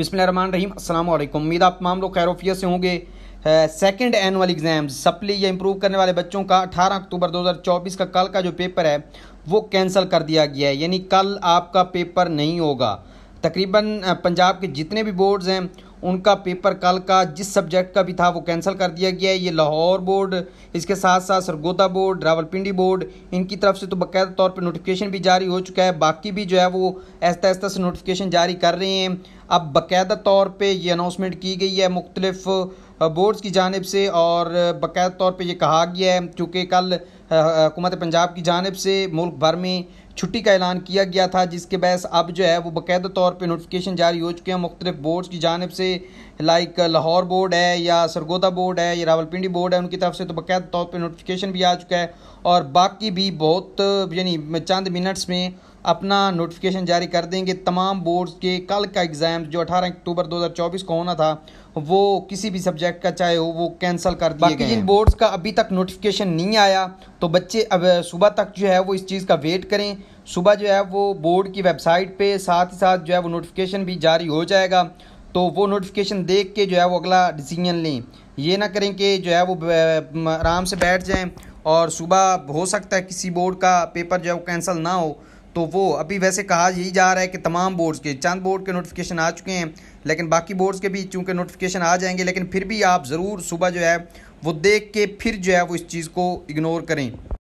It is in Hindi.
बिस्मिल्लाहमान रहीम अस्सलाम उम्मीद आप तमाम लोग खैरोफियत से होंगे सेकंड एनुअल एग्ज़ाम सप्ली या इम्प्रूव करने वाले बच्चों का 18 अक्टूबर 2024 का कल का जो पेपर है वो कैंसिल कर दिया गया है यानी कल आपका पेपर नहीं होगा तकरीबन पंजाब के जितने भी बोर्ड्स हैं उनका पेपर कल का जिस सब्जेक्ट का भी था वो कैंसिल कर दिया गया है ये लाहौर बोर्ड इसके साथ साथ सरगोदा बोर्ड रावलपिंडी बोर्ड इनकी तरफ से तो बाकायदा तौर पर नोटिफिकेशन भी जारी हो चुका है बाकी भी जो है वो ऐसा ऐसा से नोटिफिकेशन जारी कर रहे हैं अब बाकायदा तौर पर यह अनाउंसमेंट की गई है मुख्तलिफ बोर्ड्स की जानब से और बाकायदा तौर पर यह कहा गया है चूँकि कल हुकूमत पंजाब की जानब से मुल्क भर में छुट्टी का ऐलान किया गया था जिसके बहस अब जो है वो बाकायदा तौर पर नोटिफिकेशन जारी हो चुके हैं मुख्तलिफ बोर्ड्स की जानब से लाइक लाहौर बोर्ड है या सरगोदा बोर्ड है या रावलपिंडी बोर्ड है उनकी तरफ से तो बाकायदा तौर पर नोटिफिकेशन भी आ चुका है और बाकी भी बहुत यानी चंद मिनट्स में अपना नोटिफिकेशन जारी कर देंगे तमाम बोर्ड्स के कल का एग्ज़ाम जो 18 अक्टूबर 2024 को होना था वो किसी भी सब्जेक्ट का चाहे हो वो कैंसिल कर दिए गए जिन बोर्ड्स का अभी तक नोटिफिकेशन नहीं आया तो बच्चे अब सुबह तक जो है वो इस चीज़ का वेट करें सुबह जो है वो बोर्ड की वेबसाइट पे साथ ही साथ जो है वो नोटिफिकेशन भी जारी हो जाएगा तो वो नोटिफिकेशन देख के जो है वो अगला डिसीजन लें ये ना करें कि जो है वो आराम से बैठ जाएं और सुबह हो सकता है किसी बोर्ड का पेपर जो है वो कैंसिल ना हो तो वो अभी वैसे कहा यही जा रहा है कि तमाम बोर्ड्स के चंद बोर्ड के नोटिफिकेशन आ चुके हैं लेकिन बाकी बोर्ड्स के भी चूँकि नोटिफिकेशन आ जाएंगे लेकिन फिर भी आप ज़रूर सुबह जो है वो देख के फिर जो है वो इस चीज़ को इग्नोर करें